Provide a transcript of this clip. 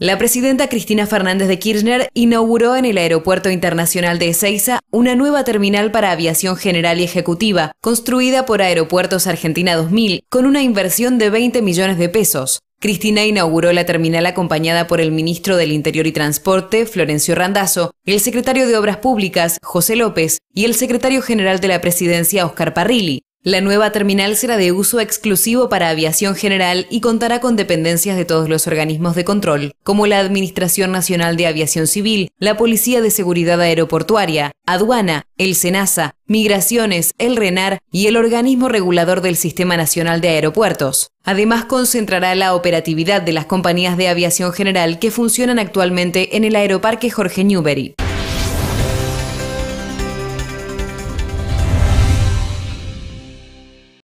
La presidenta Cristina Fernández de Kirchner inauguró en el Aeropuerto Internacional de Ezeiza una nueva terminal para aviación general y ejecutiva, construida por Aeropuertos Argentina 2000, con una inversión de 20 millones de pesos. Cristina inauguró la terminal acompañada por el ministro del Interior y Transporte, Florencio Randazzo, el secretario de Obras Públicas, José López, y el secretario general de la Presidencia, Oscar Parrilli. La nueva terminal será de uso exclusivo para aviación general y contará con dependencias de todos los organismos de control, como la Administración Nacional de Aviación Civil, la Policía de Seguridad Aeroportuaria, Aduana, el SENASA, Migraciones, el RENAR y el organismo regulador del Sistema Nacional de Aeropuertos. Además, concentrará la operatividad de las compañías de aviación general que funcionan actualmente en el Aeroparque Jorge Newbery.